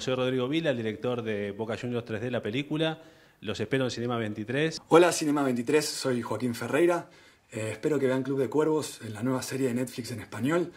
Soy Rodrigo Vila, el director de Boca Juniors 3D, la película. Los espero en Cinema 23. Hola Cinema 23, soy Joaquín Ferreira. Eh, espero que vean Club de Cuervos, en la nueva serie de Netflix en español.